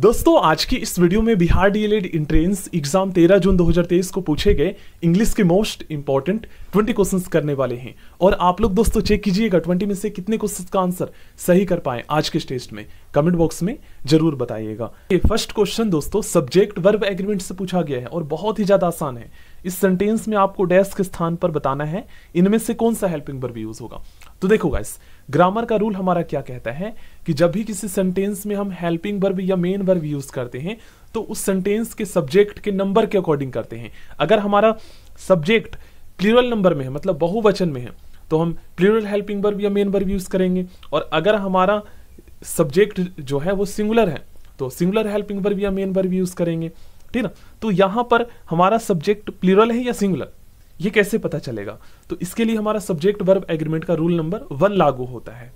दोस्तों आज की इस वीडियो में Bihar D Ed entrance exam 13 June 2023 को पूछे गए इंग्लिश के मोस्ट इंपॉर्टेंट 20 क्वेश्चंस करने वाले हैं और आप लोग दोस्तों चेक कीजिएगा 20 में से कितने क्वेश्चंस का आंसर सही कर पाए आज के टेस्ट में कमेंट बॉक्स में जरूर बताइएगा ये फर्स्ट क्वेश्चन दोस्तों सब्जेक्ट वर्ब एग्रीमेंट से पूछा गया है और बहुत ही ज्यादा आसान है इस सेंटेंस में आपको डेस्क स्थान पर बताना है इनमें से कौन सा हेल्पिंग वर्ब यूज होगा तो देखो गाइस ग्रामर का रूल हमारा क्या कहता है कि जब भी किसी सेंटेंस में हम हेल्पिंग वर्ब या मेन वर्ब यूज करते हैं तो उस सेंटेंस के सब्जेक्ट के नंबर के अकॉर्डिंग करते हैं अगर हमारा सब्जेक्ट प्लूरल नंबर में है मतलब बहुवचन में है तो हम प्लूरल हेल्पिंग वर्ब या मेन वर्ब यूज करेंगे और अगर हमारा सब्जेक्ट जो है वो सिंगुलर है तो सिंगुलर हेल्पिंग वर्ब या मेन वर्ब यूज करेंगे ठीक ना तो यहां पर हमारा सब्जेक्ट प्लूरल है या सिंगुलर ये कैसे पता चलेगा तो इसके लिए हमारा सब्जेक्ट वर्ब एग्रीमेंट का रूल नंबर वन लागू होता है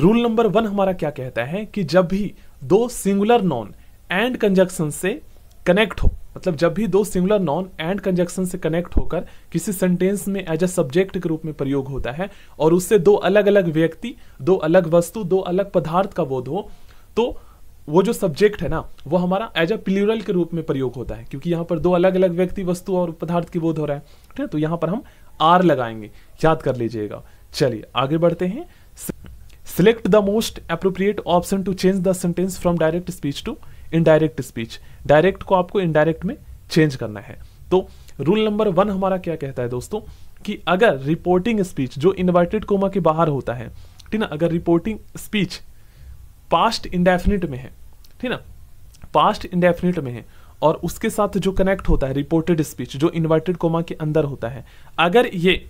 रूल नंबर वन हमारा क्या कहता है कि जब भी दो सिंगुलर नॉन एंड कंजक्शन से कनेक्ट हो मतलब जब भी दो सिंगुलर नॉन एंड कंजक्शन से कनेक्ट होकर किसी सेंटेंस में एज अ सब्जेक्ट के रूप में प्रयोग होता है और उससे दो अलग अलग व्यक्ति दो अलग वस्तु दो अलग पदार्थ का बोध हो तो वो जो सब्जेक्ट है ना वो हमारा एज अ प्लूरल के रूप में प्रयोग होता है क्योंकि यहाँ पर दो अलग अलग व्यक्ति वस्तु और पदार्थ की बोध हो रहा है ठीक है तो यहाँ पर हम आर लगाएंगे याद कर लीजिएगा चलिए आगे बढ़ते हैं select the most appropriate option to change the sentence from direct speech to indirect speech direct को आपको इनडायरेक्ट में चेंज करना है तो रूल नंबर वन हमारा क्या कहता है दोस्तों कि अगर रिपोर्टिंग स्पीच जो इन्वर्टेड कोमा के बाहर होता है ठीक ना अगर रिपोर्टिंग स्पीच पास्ट इंडेफिनिट में है ठीक ना पास्ट इंडेफिनिट में है और उसके साथ जो कनेक्ट होता है रिपोर्टेड स्पीच जो इन्वर्टेड कोमा के अंदर होता है अगर ये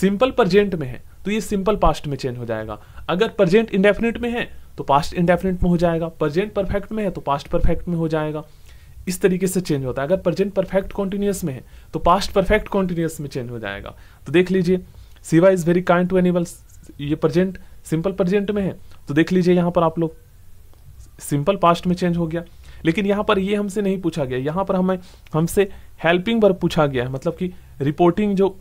सिंपल प्रजेंट में है तो ये सिंपल पास्ट में चेंज हो जाएगा अगर प्रजेंट इंडेफिनिट में है तो पास्ट इंडेफिनिट में हो जाएगा प्रजेंट परफेक्ट में है तो पास्ट परफेक्ट में हो जाएगा इस तरीके से चेंज होता है अगर प्रजेंट परफेक्ट कॉन्टिन्यूस में है तो पास्ट परफेक्ट कॉन्टिन्यूस में चेंज हो जाएगा तो देख लीजिए Shiva is very kind to animals ये प्रजेंट सिंपल प्रजेंट में है तो देख लीजिए यहाँ पर आप लोग सिंपल पास्ट में चेंज हो गया लेकिन यहाँ पर ये हमसे नहीं पूछा गया यहाँ पर हमें हमसे हेल्पिंग वर्ब पूछा गया है मतलब कि रिपोर्टिंग जो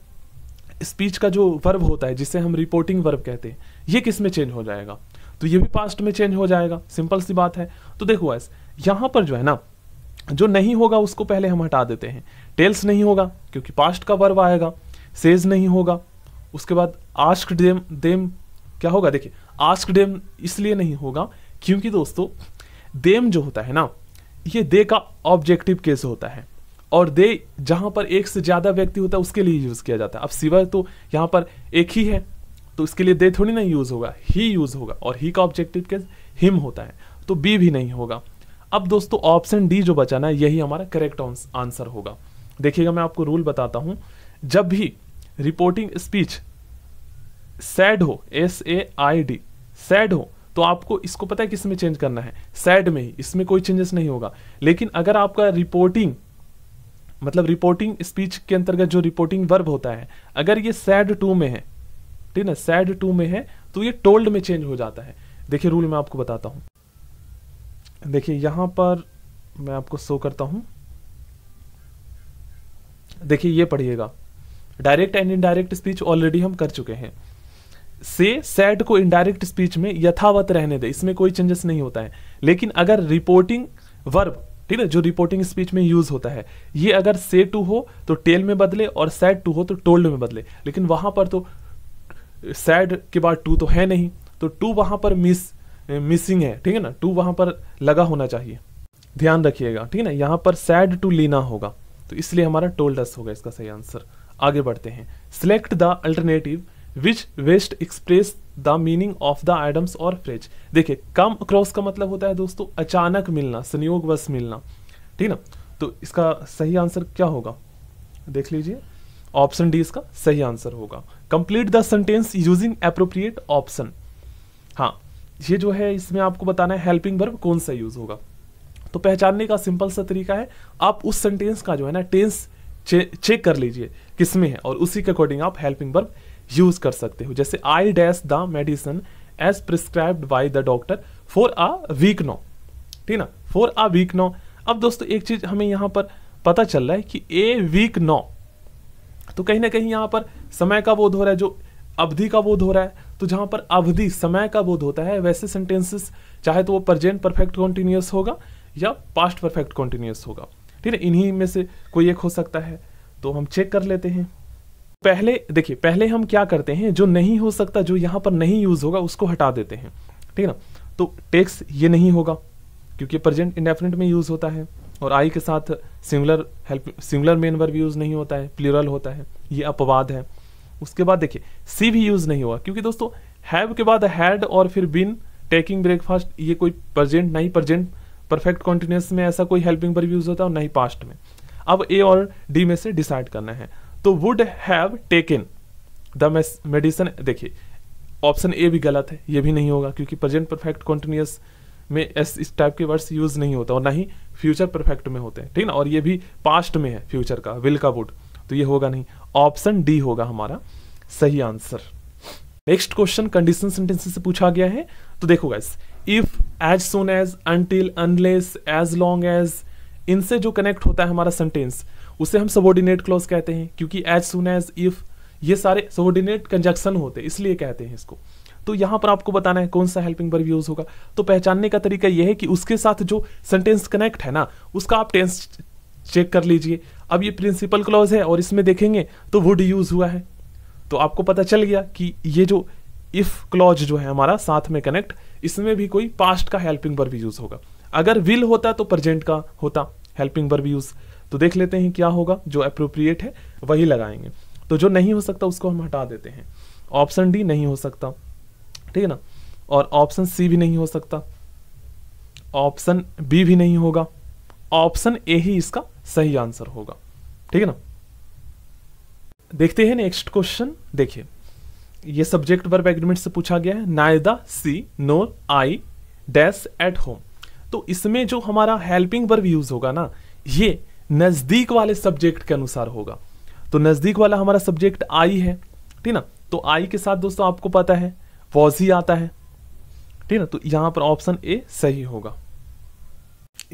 स्पीच का जो वर्ब होता है जिसे हम रिपोर्टिंग वर्ब कहते हैं ये किस में चेंज हो जाएगा तो ये भी पास्ट में चेंज हो जाएगा सिंपल सी बात है तो देखो ऐस यहाँ पर जो है ना जो नहीं होगा उसको पहले हम हटा देते हैं टेल्स नहीं होगा क्योंकि पास्ट का वर्ब आएगा सेज नहीं होगा उसके बाद आस्क देम देम क्या होगा देखिए आस्क डेम इसलिए नहीं होगा क्योंकि दोस्तों देम जो होता है ना ये दे का ऑब्जेक्टिव केस होता है और दे जहां पर एक से ज़्यादा व्यक्ति होता है उसके लिए यूज़ किया जाता है अब सिवाय तो यहां पर एक ही है तो इसके लिए दे थोड़ी ना यूज़ होगा ही यूज़ होगा और ही का ऑब्जेक्टिव केस हिम होता है तो बी भी नहीं होगा अब दोस्तों ऑप्शन डी जो बचाना है यही हमारा करेक्ट आंसर होगा देखिएगा मैं आपको रूल बताता हूं जब भी रिपोर्टिंग स्पीच सैड हो S A I D said हो तो आपको इसको पता है किस में चेंज करना है सैड में ही इसमें कोई चेंजेस नहीं होगा लेकिन अगर आपका रिपोर्टिंग मतलब रिपोर्टिंग स्पीच के अंतर्गत जो रिपोर्टिंग वर्ब होता है अगर ये सैड टू में है ठीक है सैड टू में है तो ये टोल्ड में चेंज हो जाता है देखिए रूल मैं आपको बताता हूं देखिए यहां पर मैं आपको शो करता हूं देखिए ये पढ़िएगा direct and indirect speech already हम कर चुके हैं से सेट को इनडायरेक्ट स्पीच में यथावत रहने दे इसमें कोई चेंजेस नहीं होता है लेकिन अगर रिपोर्टिंग वर्ब ठीक है जो रिपोर्टिंग स्पीच में यूज होता है ये अगर से टू हो तो टेल में बदले और सैड टू हो तो टोल्ड में बदले लेकिन वहां पर तो सैड के बाद टू तो है नहीं तो टू वहां पर मिस मिसिंग है ठीक है ना टू वहां पर लगा होना चाहिए ध्यान रखिएगा ठीक है ना यहां पर सैड टू लेना होगा तो इसलिए हमारा टोल्डस होगा इसका सही आंसर आगे बढ़ते हैं select the alternative which best express the meaning of the idioms और फ्रिज देखिए कम अक्रॉस का मतलब होता है दोस्तों अचानक मिलना संयोग वश मिलना ठीक ना तो इसका सही आंसर क्या होगा देख लीजिए ऑप्शन डी इसका सही आंसर होगा complete the sentence using appropriate option हाँ ये जो है इसमें आपको बताना है हेल्पिंग वर्ब कौन सा यूज होगा तो पहचानने का सिंपल सा तरीका है आप उस सेंटेंस का जो है ना टेंस चे, चेक कर लीजिए किसमें है और उसी के अकॉर्डिंग आप हेल्पिंग वर्ब यूज कर सकते हो जैसे I dash the medicine as prescribed by the doctor for a week no ठीक ना फॉर अ वीक नो अब दोस्तों एक चीज हमें यहाँ पर पता चल रहा है कि ए वीक नो तो कहीं ना कहीं यहाँ पर समय का बोध हो रहा है जो अवधि का बोध हो रहा है तो जहाँ पर अवधि समय का बोध होता है वैसे सेंटेंसेस चाहे तो वो प्रजेंट परफेक्ट कॉन्टिन्यूस होगा या पास्ट परफेक्ट कॉन्टिन्यूस होगा ठीक है इन्हीं में से कोई एक हो सकता है तो हम चेक कर लेते हैं पहले देखिए पहले हम क्या करते हैं जो नहीं हो सकता जो यहाँ पर नहीं यूज होगा उसको हटा देते हैं ठीक है ना तो टेक्स ये नहीं होगा क्योंकि प्रेजेंट इंडेफिनेट में यूज होता है और आई के साथ singular help singular main verb use नहीं होता है प्लूरल होता है ये अपवाद है उसके बाद देखिए सी भी यूज नहीं हुआ क्योंकि दोस्तों हैव के बाद हैड और फिर बिन टेकिंग ब्रेकफास्ट ये कोई प्रजेंट नहीं प्रजेंट परफेक्ट कॉन्टिन्यूस में ऐसा कोई हेल्पिंग वर्ब यूज होता है और नहीं पास्ट में अब ए और डी में से डिसाइड करना है तो would have taken the medicine देखिए ऑप्शन ए भी गलत है ये भी नहीं होगा क्योंकि प्रेजेंट परफेक्ट कॉन्टिन्यूस में एस इस टाइप के वर्ड्स यूज नहीं होता और ना ही फ्यूचर परफेक्ट में होते हैं ठीक ना और ये भी पास्ट में है फ्यूचर का विल का वुड तो ये होगा नहीं ऑप्शन डी होगा हमारा सही answer next question condition sentence से पूछा गया है तो देखो guys if as soon as until unless as long as इनसे जो कनेक्ट होता है हमारा सेंटेंस उसे हम सबोर्डिनेट क्लॉज कहते हैं क्योंकि एज सुन एज इफ ये सारे सबोर्डिनेट कंजक्शन होते हैं इसलिए कहते हैं इसको तो यहाँ पर आपको बताना है कौन सा हेल्पिंग वर्ब यूज होगा तो पहचानने का तरीका यह है कि उसके साथ जो सेंटेंस कनेक्ट है ना उसका आप टेंस चेक कर लीजिए अब ये प्रिंसिपल क्लॉज है और इसमें देखेंगे तो वुड यूज हुआ है तो आपको पता चल गया कि ये जो इफ क्लॉज जो है हमारा साथ में कनेक्ट इसमें भी कोई पास्ट का हेल्पिंग वर्ब यूज होगा अगर विल होता तो प्रेजेंट का होता हेल्पिंग वर्ब यूज़ तो देख लेते हैं क्या होगा जो अप्रोप्रिएट है वही लगाएंगे तो जो नहीं हो सकता उसको हम हटा देते हैं ऑप्शन डी नहीं हो सकता ठीक है ना और ऑप्शन सी भी नहीं हो सकता ऑप्शन बी भी नहीं होगा ऑप्शन ए ही इसका सही आंसर होगा ठीक है ना देखते हैं नेक्स्ट क्वेश्चन देखिए ये सब्जेक्ट वर्ब एग्रीमेंट से पूछा गया है neither she nor I dash at home तो इसमें जो हमारा हेल्पिंग वर्ब यूज होगा ना ये नज़दीक वाले सब्जेक्ट के अनुसार होगा तो नज़दीक वाला हमारा सब्जेक्ट आई है ठीक ना तो आई के साथ दोस्तों आपको पता है ही आता है ठीक ना तो यहां पर ऑप्शन ए सही होगा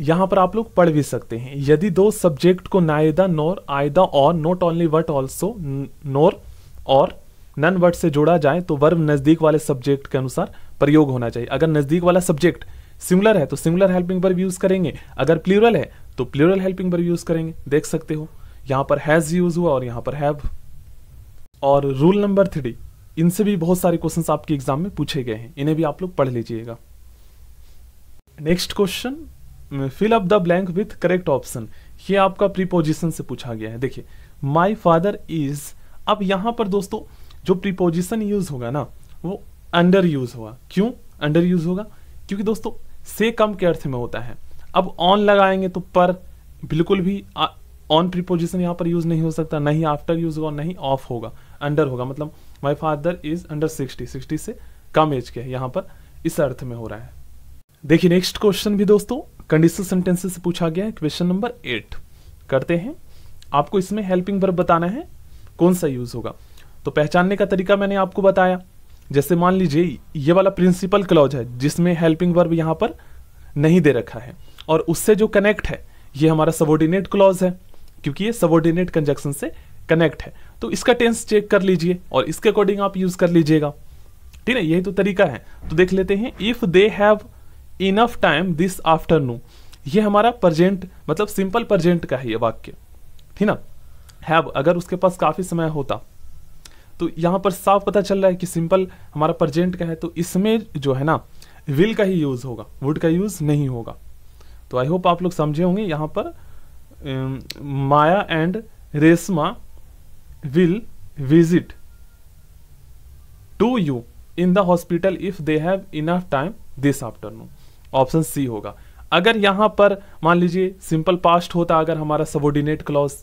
यहां पर आप लोग पढ़ भी सकते हैं यदि दो सब्जेक्ट को नायदा नोर आयदा और not only but also nor और नन वट से जोड़ा जाए तो वर्ब नज़दीक वाले सब्जेक्ट के अनुसार प्रयोग होना चाहिए अगर नज़दीक वाला सब्जेक्ट सिमिलर है तो सिमिलर हेल्पिंग वर्ब यूज करेंगे अगर प्लूरल है तो प्लूरल हेल्पिंग वर्ब यूज करेंगे देख सकते हो यहां पर हैज यूज हुआ और यहां पर हैव और रूल नंबर थ्री इनसे भी बहुत सारे क्वेश्चंस आपके एग्जाम में पूछे गए हैं इन्हें भी आप लोग पढ़ लीजिएगा next question fill up the blank with correct option ये आपका प्रीपोजिशन से पूछा गया है देखिए माई फादर इज अब यहां पर दोस्तों जो प्रीपोजिशन यूज होगा ना वो अंडर यूज होगा क्यों अंडर यूज होगा क्योंकि दोस्तों से कम के अर्थ में होता है अब ऑन लगाएंगे तो पर बिल्कुल भी ऑन प्रीपोजिशन यहाँ पर यूज़ नहीं हो सकता नहीं आफ्टर यूज होगा नहीं ऑफ होगा अंडर होगा मतलब my father is under sixty sixty से कम एज के यहाँ पर इस अर्थ में हो रहा है देखिए नेक्स्ट क्वेश्चन भी दोस्तों कंडीशनल सेंटेंसेस से पूछा गया है क्वेश्चन नंबर एट करते हैं आपको इसमें हेल्पिंग वर्ब बताना है कौन सा यूज होगा तो पहचानने का तरीका मैंने आपको बताया जैसे मान लीजिए ये वाला प्रिंसिपल क्लॉज है जिसमें हेल्पिंग वर्ब यहाँ पर नहीं दे रखा है और उससे जो कनेक्ट है ये हमारा सबोर्डिनेट क्लॉज है क्योंकि ये सबोर्डिनेट कंजक्शन से कनेक्ट है तो इसका टेंस चेक कर लीजिए और इसके अकॉर्डिंग आप यूज कर लीजिएगा ठीक है यही तो तरीका है तो देख लेते हैं if they have enough time this afternoon ये हमारा प्रजेंट मतलब सिंपल प्रजेंट का है ये वाक्य ठीक ना हैव अगर उसके पास काफी समय होता तो यहाँ पर साफ पता चल रहा है कि सिंपल हमारा प्रजेंट का है तो इसमें जो है ना विल का ही यूज़ होगा वुड का यूज़ नहीं होगा तो आई होप आप लोग समझे होंगे यहाँ पर Maya and Reshma will visit to you in the hospital if they have enough time this afternoon option C होगा अगर यहाँ पर मान लीजिए सिंपल पास्ट होता अगर हमारा सबोर्डिनेट क्लॉज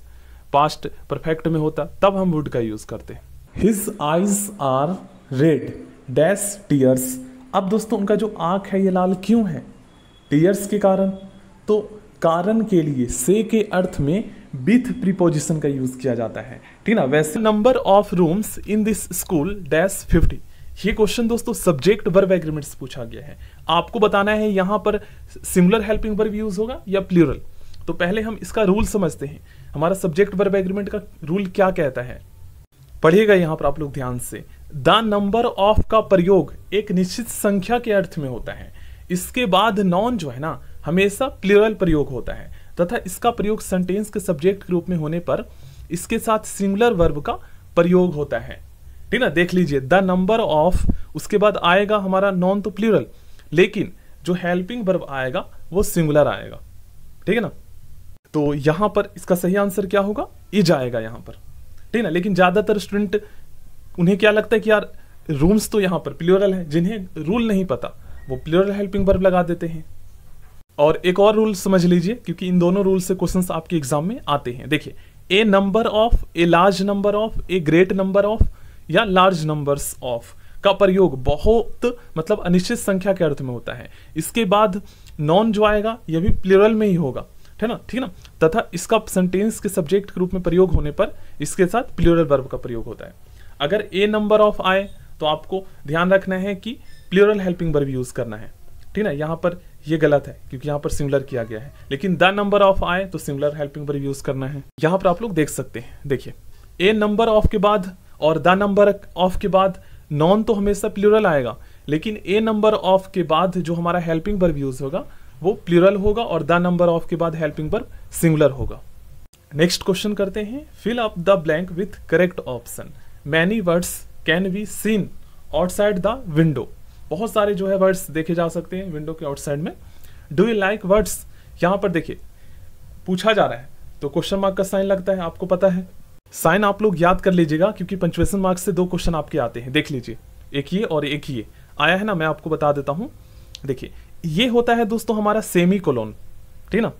पास्ट परफेक्ट में होता तब हम वुड का यूज़ करते हैं his eyes are red dash tears अब दोस्तों उनका जो आँख है ये लाल क्यों है टीयर्स के कारण तो कारण के लिए से के अर्थ में विथ प्रीपोजिशन का यूज़ किया जाता है ठीक ना वैसे number of rooms in this school dash fifty ये क्वेश्चन दोस्तों सब्जेक्ट वर्ब एग्रीमेंट पूछा गया है आपको बताना है यहाँ पर सिमिलर हेल्पिंग वर्ब यूज होगा या प्लूरल तो पहले हम इसका रूल समझते हैं हमारा सब्जेक्ट वर्ब एग्रीमेंट का रूल क्या कहता है पढ़िएगा यहाँ पर आप लोग ध्यान से द नंबर ऑफ का प्रयोग एक निश्चित संख्या के अर्थ में होता है इसके बाद नॉन जो है ना हमेशा प्लूरल प्रयोग होता है तथा इसका प्रयोग सेंटेंस के सब्जेक्ट के रूप में होने पर इसके साथ सिंगुलर वर्ब का प्रयोग होता है ठीक ना देख लीजिए द नंबर ऑफ उसके बाद आएगा हमारा नॉन तो प्लूरल लेकिन जो हेल्पिंग वर्ब आएगा वो सिंगुलर आएगा ठीक है ना तो यहां पर इसका सही आंसर क्या होगा इज आएगा यहां पर ठीक ना लेकिन ज़्यादातर स्टूडेंट उन्हें क्या लगता है कि यार रूम्स तो यहाँ पर प्लोरल है जिन्हें रूल नहीं पता वो प्लोरल हेल्पिंग वर्ब लगा देते हैं और एक और रूल समझ लीजिए क्योंकि इन दोनों रूल से क्वेश्चन आपके एग्जाम में आते हैं देखिए a number of a large number of a great number of या लार्ज नंबर ऑफ का प्रयोग बहुत मतलब अनिश्चित संख्या के अर्थ में होता है इसके बाद नॉन जो आएगा यह भी प्लोरल में ही होगा है ना ठीक है ना तथा इसका सेंटेंस के सब्जेक्ट के रूप में प्रयोग होने पर इसके साथ प्लूरल वर्ब का प्रयोग होता है अगर ए नंबर ऑफ आए तो आपको ध्यान रखना है कि प्लूरल हेल्पिंग वर्ब यूज़ करना है ठीक है यहाँ पर ये गलत है क्योंकि यहाँ पर सिमिलर किया गया है लेकिन द नंबर ऑफ आए तो सिमिलर हेल्पिंग वर्ब यूज़ करना है यहाँ पर आप लोग देख सकते हैं देखिए ए नंबर ऑफ के बाद और द नंबर ऑफ के बाद नॉन तो हमेशा प्लूरल आएगा लेकिन ए नंबर ऑफ के बाद जो हमारा हेल्पिंग वर्ब यूज़ होगा वो प्लूरल होगा और द नंबर ऑफ के बाद हेल्पिंग वर्ब सिंगुलर होगा नेक्स्ट क्वेश्चन करते हैं fill up the blank with correct option many words can be seen outside the window बहुत सारे जो है वर्ड्स देखे जा सकते हैं विंडो के आउटसाइड में डू यू लाइक वर्ड्स यहां पर देखिए पूछा जा रहा है तो क्वेश्चन मार्क का साइन लगता है आपको पता है साइन आप लोग याद कर लीजिएगा क्योंकि पंचवेशन मार्क्स से दो क्वेश्चन आपके आते हैं देख लीजिए एक ये और एक ये आया है ना मैं आपको बता देता हूं देखिए ये होता है दोस्तों हमारा सेमी कोलोन ठीक ना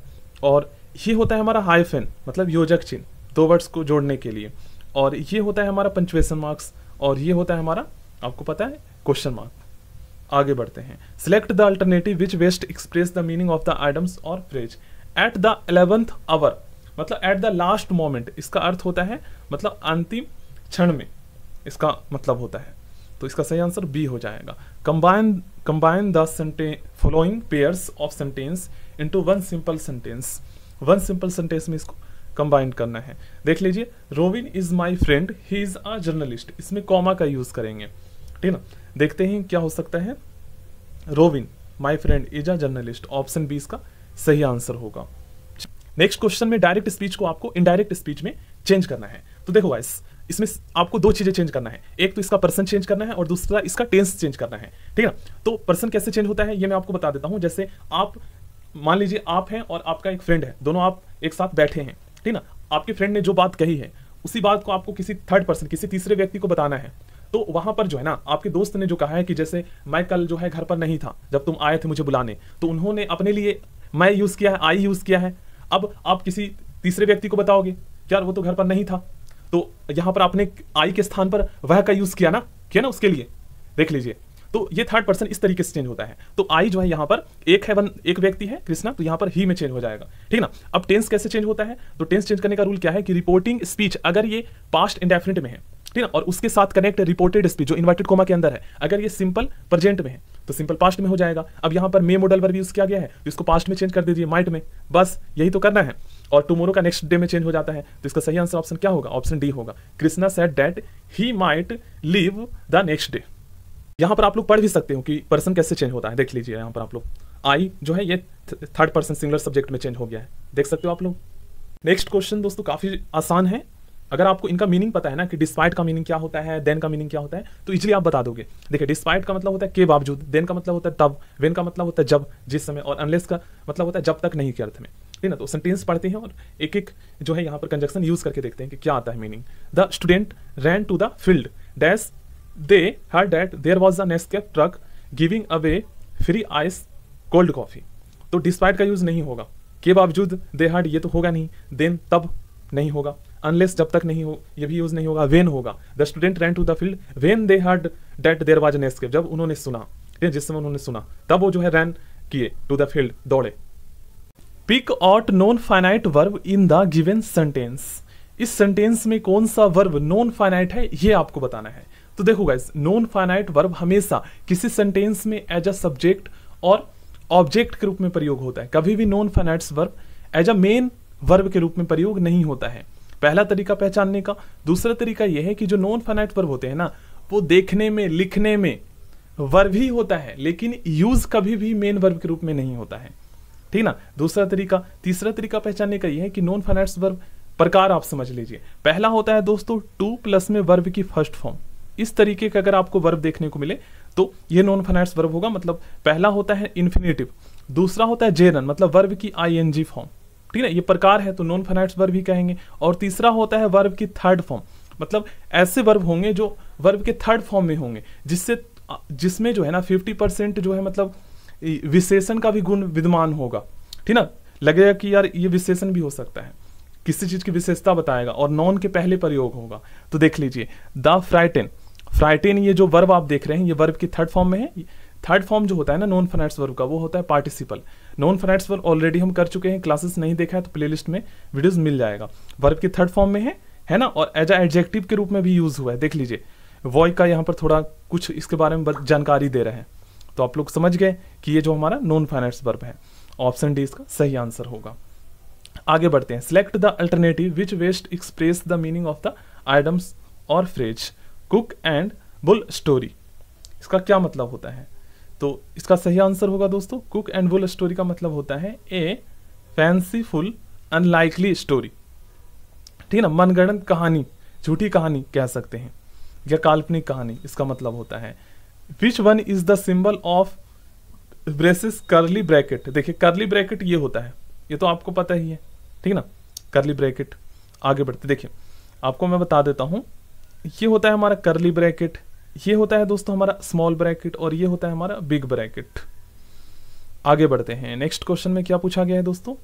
और ये होता है हमारा हाइफेन मतलब योजक चिन्ह दो वर्ड्स को जोड़ने के लिए और ये होता है हमारा पंचुएसन मार्क्स और ये होता है हमारा आपको पता है क्वेश्चन मार्क आगे बढ़ते हैं select the alternative which best express the meaning of the idioms और phrase at the eleventh hour मतलब एट द लास्ट मोमेंट इसका अर्थ होता है मतलब अंतिम क्षण में इसका मतलब होता है तो इसका सही आंसर बी हो जाएगा combine combine the following pairs of sentence into one simple sentence one simple sentence में इसको कंबाइन करना है देख लीजिए Robin is my friend he is a journalist इसमें कॉमा का यूज करेंगे ठीक ना देखते हैं क्या हो सकता है Robin my friend is a journalist option B इसका सही आंसर होगा नेक्स्ट क्वेश्चन में डायरेक्ट स्पीच को आपको इनडायरेक्ट स्पीच में चेंज करना है तो देखो वाइस इसमें आपको दो चीज़ें चेंज करना है एक तो इसका पर्सन चेंज करना है और दूसरा इसका टेंस चेंज करना है ठीक है तो पर्सन कैसे चेंज होता है ये मैं आपको बता देता हूँ जैसे आप मान लीजिए आप हैं और आपका एक फ्रेंड है दोनों आप एक साथ बैठे हैं ठीक ना आपके फ्रेंड ने जो बात कही है उसी बात को आपको किसी थर्ड पर्सन किसी तीसरे व्यक्ति को बताना है तो वहां पर जो है ना आपके दोस्त ने जो कहा है कि जैसे मैं कल जो है घर पर नहीं था जब तुम आए थे मुझे बुलाने तो उन्होंने अपने लिए मैं यूज़ किया है आई यूज़ किया है अब आप किसी तीसरे व्यक्ति को बताओगे यार वो तो घर पर नहीं था तो यहां पर आपने आई के स्थान पर वह का यूज़ किया ना किया ना उसके लिए देख लीजिए तो ये थर्ड पर्सन इस तरीके से चेंज होता है तो आई जो है यहां पर एक है वन एक व्यक्ति है कृष्णा तो यहां पर ही में चेंज हो जाएगा ठीक ना अब टेंस कैसे चेंज होता है तो टेंस चेंज करने का रूल क्या है कि रिपोर्टिंग स्पीच अगर ये पास्ट इंडेफिनेट में है ठीक ना और उसके साथ कनेक्ट रिपोर्टेड स्पीच जो इन्वर्टेड कोमा के अंदर है अगर ये सिंपल प्रेजेंट में है तो सिंपल पास्ट में हो जाएगा अब यहाँ पर मे मॉडल वर्ब यूज़ किया गया है तो इसको पास्ट में चेंज कर दीजिए माइट में बस यही तो करना है और टुमोरो का नेक्स्ट डे में चेंज हो जाता है तो इसका सही आंसर ऑप्शन क्या होगा ऑप्शन डी होगा Krishna said that he might leave the next day यहाँ पर आप लोग पढ़ भी सकते हो कि पर्सन कैसे चेंज होता है देख लीजिए यहाँ पर आप लोग आई जो है ये थर्ड पर्सन सिंगलर सब्जेक्ट में चेंज हो गया है देख सकते हो आप लोग नेक्स्ट क्वेश्चन दोस्तों काफ़ी आसान है अगर आपको इनका मीनिंग पता है ना कि डिस्पाइट का मीनिंग क्या होता है देन का मीनिंग क्या होता है तो इजिली आप बता दोगे देखिए डिस्पाइट का मतलब होता है के बावजूद देन का मतलब होता है तब वेन का मतलब होता है जब जिस समय और अनलेस का मतलब होता है जब तक नहीं के अर्थ में ठीक ना तो सेंटेंस पढ़ते हैं और एक एक जो है यहाँ पर कंजक्शन यूज करके देखते हैं कि क्या आता है meaning the student ran to the field dash they heard that there was the next truck giving away free ice cold coffee तो डिस्पाइट का यूज नहीं होगा के बावजूद दे हर्ड ये तो होगा नहीं देन तब नहीं होगा अनलेस जब तक नहीं हो ये भी यूज नहीं होगा वेन होगा the student ran to the field when they heard that there was an escape जब उन्होंने सुना जिस समय उन्होंने सुना तब वो जो है रैन किए टू द फील्ड दौड़े pick out non finite verb in the given sentence इस सेंटेंस में कौन सा वर्ब नॉन फाइनाइट है ये आपको बताना है तो देखो गाइस नॉन फाइनाइट वर्ब हमेशा किसी सेंटेंस में एज अ सब्जेक्ट और ऑब्जेक्ट के रूप में प्रयोग होता है कभी भी non finite verb as a main verb के रूप में प्रयोग नहीं होता है पहला तरीका पहचानने का दूसरा तरीका यह है कि जो नॉन फाइनाइट वर्ब होते हैं ना वो देखने में लिखने में वर्ब ही होता है लेकिन यूज कभी भी मेन वर्ब के रूप में नहीं होता है ठीक ना दूसरा तरीका तीसरा तरीका पहचानने का यह है कि नॉन फाइनाइट वर्ब प्रकार आप समझ लीजिए पहला होता है दोस्तों टू प्लस में वर्ब की फर्स्ट फॉर्म इस तरीके का अगर आपको वर्ब देखने को मिले तो ये नॉन फाइनाइट वर्ब होगा मतलब पहला होता है इन्फिनेटिव दूसरा होता है जेरन मतलब वर्ब की जी फॉर्म ठीक है ये प्रकार है तो नॉन फाइनाइट वर्ब ही कहेंगे और तीसरा होता है वर्ब की थर्ड फॉर्म मतलब ऐसे वर्ब होंगे जो वर्ब के थर्ड फॉर्म में होंगे जिससे जिसमें जो है ना फिफ्टी परसेंट जो है मतलब विशेषण का भी गुण विद्यमान होगा ठीक ना लगेगा कि यार ये विशेषण भी हो सकता है किसी चीज़ की विशेषता बताएगा और नॉन के पहले प्रयोग होगा तो देख लीजिए द फ्राइटेन फ्राइटेन ये जो वर्ब आप देख रहे हैं ये वर्ब की थर्ड फॉर्म में है थर्ड फॉर्म जो होता है ना नॉन फाइनाइट वर्ब का वो होता है participle non finites verb already हम कर चुके हैं क्लासेस नहीं देखा है तो प्ले में वीडियोज मिल जाएगा वर्ब की थर्ड फॉर्म में है है ना और एज अ एडजेक्टिव के रूप में भी यूज़ हुआ है देख लीजिए वॉय का यहाँ पर थोड़ा कुछ इसके बारे में जानकारी दे रहे हैं तो आप लोग समझ गए कि ये जो हमारा नॉन फाइनेंस वर्ब है ऑप्शन डी इसका सही आंसर होगा आगे बढ़ते हैं select the alternative which best express the meaning of the idioms और phrase cock and bull story इसका क्या मतलब होता है तो इसका सही आंसर होगा दोस्तों कुक एंड वुल स्टोरी का मतलब होता है ए फैंसीफुल अनलाइकली स्टोरी ठीक है ना मनगणन कहानी झूठी कहानी कह सकते हैं या काल्पनिक कहानी इसका मतलब होता है which one is the symbol of braces curly bracket देखिए करली ब्रैकेट ये होता है ये तो आपको पता ही है ठीक है ना करली ब्रैकेट आगे बढ़ते देखिए आपको मैं बता देता हूँ ये होता है हमारा करली ब्रैकेट ये होता है दोस्तों हमारा स्मॉल ब्रैकेट और ये होता है हमारा बिग ब्रैकेट आगे बढ़ते हैं नेक्स्ट क्वेश्चन में क्या पूछा गया है दोस्तों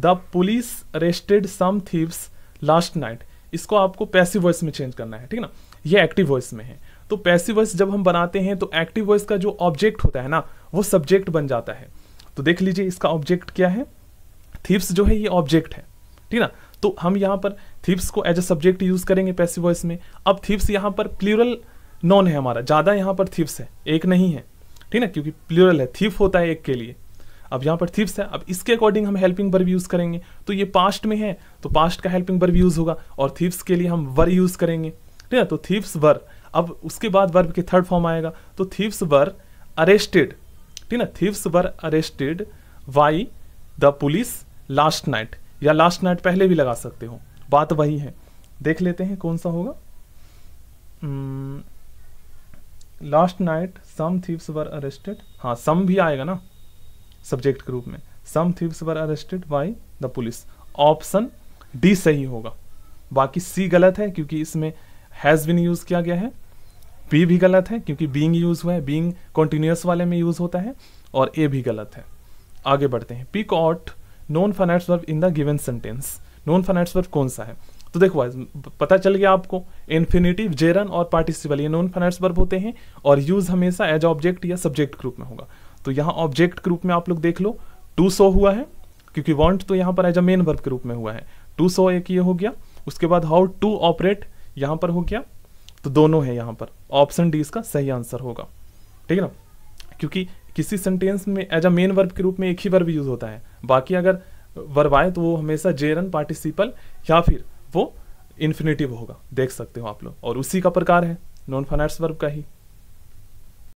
the police arrested some thieves last night इसको आपको पैसिव वॉइस में चेंज करना है ठीक ना ये एक्टिव वॉइस में है तो पैसिव वॉइस जब हम बनाते हैं तो एक्टिव वॉइस का जो ऑब्जेक्ट होता है ना वो सब्जेक्ट बन जाता है तो देख लीजिए इसका ऑब्जेक्ट क्या है थीप्स जो है ये ऑब्जेक्ट है ठीक ना तो हम यहाँ पर थीप्स को एज अ सब्जेक्ट यूज करेंगे पैसिव वॉइस में अब थीप्स यहाँ पर प्लूरल नॉन है हमारा ज़्यादा यहाँ पर थीप्स है एक नहीं है ठीक ना क्योंकि प्लूरल है थीप होता है एक के लिए अब यहाँ पर थीप्स है अब इसके अकॉर्डिंग हम हेल्पिंग वर्ब यूज़ करेंगे तो ये पास्ट में है तो पास्ट का हेल्पिंग वर्ब यूज़ होगा और थीप्स के लिए हम वर यूज़ करेंगे ठीक है तो थीप्स वर अब उसके बाद वर्ब के थर्ड फॉर्म आएगा तो थीप्स वर अरेस्टेड ठीक ना thieves were arrested by the police last night या लास्ट नाइट पहले भी लगा सकते हो बात वही है देख लेते हैं कौन सा होगा hmm, last night some thieves were arrested हाँ सम भी आएगा ना सब्जेक्ट के रूप में some thieves were arrested by the police option D सही होगा बाकी सी गलत है क्योंकि इसमें हैज़ बिन यूज़ किया गया है बी भी गलत है क्योंकि बींग यूज़ हुआ है बींग कॉन्टिन्यूस वाले में यूज़ होता है और ए भी गलत है आगे बढ़ते हैं pick out non finites verb in the given sentence non finites verb कौन सा है तो देखो पता चल गया आपको इन्फिनेटिव जेरन और पार्टिसिपल ये नॉन फाइनाइट वर्ब होते हैं और यूज हमेशा एज ऑब्जेक्ट या सब्जेक्ट ग्रुप में होगा तो यहाँ ऑब्जेक्ट ग्रुप में आप लोग देख लो टू सो हुआ है क्योंकि वॉन्ट तो यहाँ पर एज अ मेन वर्ब के रूप में हुआ है टू सो एक ये हो गया उसके बाद हाउ टू ऑपरेट यहाँ पर हो गया तो दोनों है यहाँ पर ऑप्शन डी इसका सही आंसर होगा ठीक है ना क्योंकि किसी सेंटेंस में एज अ मेन वर्ब के रूप में एक ही वर्ब यूज होता है बाकी अगर वर्ब आए तो वो हमेशा जेरन पार्टिसिपल या फिर वो इन्फिनेटिव होगा देख सकते हो आप लोग और उसी का प्रकार है नॉन फाइनेंस वर्ब का ही